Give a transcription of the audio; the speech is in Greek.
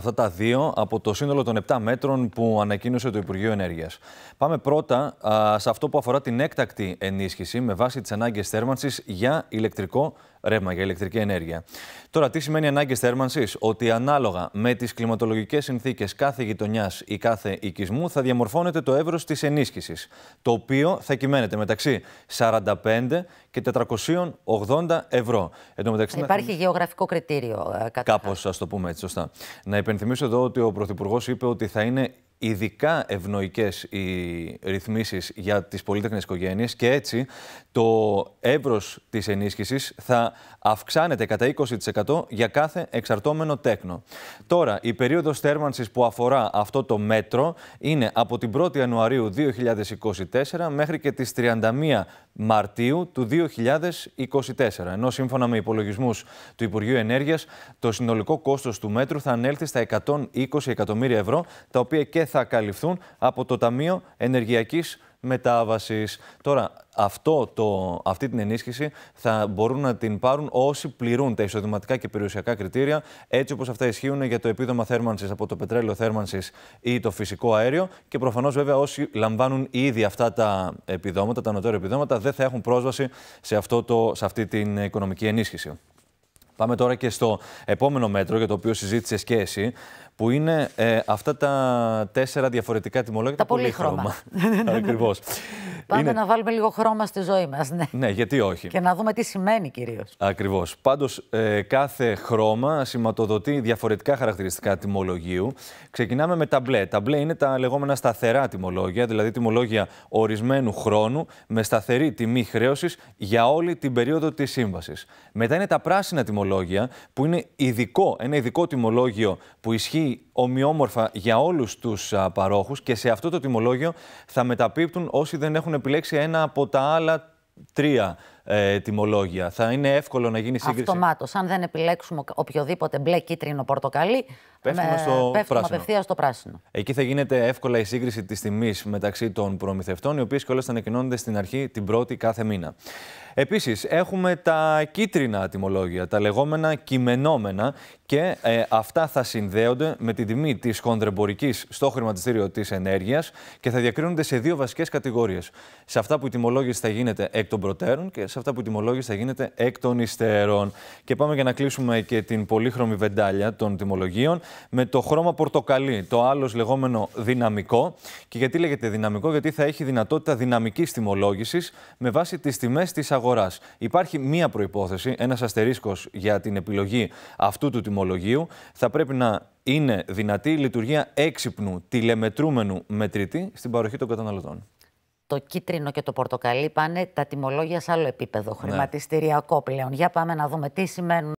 Αυτά τα δύο από το σύνολο των 7 μέτρων που ανακοίνωσε το Υπουργείο Ενέργειας. Πάμε πρώτα σε αυτό που αφορά την έκτακτη ενίσχυση με βάση τις ανάγκες θέρμανσης για ηλεκτρικό ρεύμα για ηλεκτρική ενέργεια. Τώρα, τι σημαίνει ανάγκη θέρμανσης, ότι ανάλογα με τις κλιματολογικές συνθήκες κάθε γειτονιάς ή κάθε οικισμού θα διαμορφώνεται το εύρος της ενίσχυσης, το οποίο θα κυμαίνεται μεταξύ 45 και 480 ευρώ. Εν Υπάρχει γεωγραφικό κριτήριο. Ε, Κάπως, ας το πούμε έτσι, σωστά. Να υπενθυμίσω εδώ ότι ο Πρωθυπουργός είπε ότι θα είναι ειδικά ευνοϊκές οι ρυθμίσεις για τις πολυτεχνές οικογένειες και έτσι το εύρος της ενίσχυσης θα αυξάνεται κατά 20% για κάθε εξαρτώμενο τέκνο. Τώρα, η περίοδος θέρμανσης που αφορά αυτό το μέτρο είναι από την 1η Ιανουαρίου 2024 μέχρι και τις 31 Μαρτίου του 2024. Ενώ σύμφωνα με υπολογισμούς του Υπουργείου Ενέργειας, το συνολικό κόστος του μέτρου θα ανέλθει στα 120 εκατομμύρια ευρώ, τα οποία και θα καλυφθούν από το Ταμείο Ενεργειακής μετάβασης. Τώρα, αυτό το, αυτή την ενίσχυση θα μπορούν να την πάρουν όσοι πληρούν τα εισοδηματικά και περιουσιακά κριτήρια, έτσι όπως αυτά ισχύουν για το επίδομα θέρμανσης από το πετρέλαιο θέρμανσης ή το φυσικό αέριο. Και προφανώς, βέβαια, όσοι λαμβάνουν ήδη αυτά τα επιδόματα, τα ανωτέρω επιδόματα, δεν θα έχουν πρόσβαση σε, αυτό το, σε αυτή την οικονομική ενίσχυση. Πάμε τώρα και στο επόμενο μέτρο για το οποίο συζήτησες και εσύ που είναι ε, αυτά τα τέσσερα διαφορετικά τιμολόγια. Τα πολύχρωμα. Ναι, ναι, ναι, Ακριβώς. Πάμε να βάλουμε λίγο χρώμα στη ζωή μας. Ναι. ναι, γιατί όχι. Και να δούμε τι σημαίνει κυρίως. Ακριβώς. Πάντως, ε, κάθε χρώμα σηματοδοτεί διαφορετικά χαρακτηριστικά τιμολογίου. Ξεκινάμε με τα μπλε. Τα μπλε είναι τα λεγόμενα σταθερά τιμολόγια, δηλαδή τιμολόγια ορισμένου χρόνου με σταθερή τιμή χρέωσης για όλη την περίοδο της σύμβασης. Μετά είναι τα πράσινα τιμολόγια, που είναι ειδικό, ένα ειδικό τιμολόγιο που ισχύει ομοιόμορφα για όλους τους παρόχους και σε αυτό το τιμολόγιο θα μεταπίπτουν όσοι δεν έχουν επιλέξει ένα από τα άλλα τρία ε, τιμολόγια. Θα είναι εύκολο να γίνει σύγκριση. Αυτομάτως. Αν δεν επιλέξουμε οποιοδήποτε μπλε, κίτρινο, πορτοκαλί, πέφτουμε, ε, στο πέφτουμε απευθείας στο πράσινο. Εκεί θα γίνεται εύκολα η σύγκριση της τιμής μεταξύ των προμηθευτών, οι οποίες κιόλας θα ανακοινώνονται στην αρχή την πρώτη κάθε μήνα. Επίσης, έχουμε τα κίτρινα τιμολόγια, τα λεγόμενα κειμενόμενα και ε, αυτά θα συνδέονται με την τιμή της χονδρεμπορικής στο χρηματιστήριο της ενέργειας και θα διακρίνονται σε δύο βασικές κατηγορίες. Σε αυτά που η τιμολόγηση θα γίνεται εκ των προτέρων και σε αυτά που τιμολόγησε, θα γίνεται εκ των υστέρων. Και πάμε για να κλείσουμε και την πολύχρωμη βεντάλια των τιμολογίων με το χρώμα πορτοκαλί, το άλλος λεγόμενο δυναμικό. Και γιατί λέγεται δυναμικό, γιατί θα έχει δυνατότητα δυναμικής τιμολόγησης με βάση τις τιμές της αγοράς. Υπάρχει μία προπόθεση, ένας αστερίσκος για την επιλογή αυτού του τιμολογίου. Θα πρέπει να είναι δυνατή η λειτουργία έξυπνου τηλεμετρούμενου μετρητή στην παροχή των καταναλωτών το κίτρινο και το πορτοκαλί πάνε τα τιμολόγια σε άλλο επίπεδο ναι. χρηματιστηριακό πλέον. Για πάμε να δούμε τι σημαίνουν.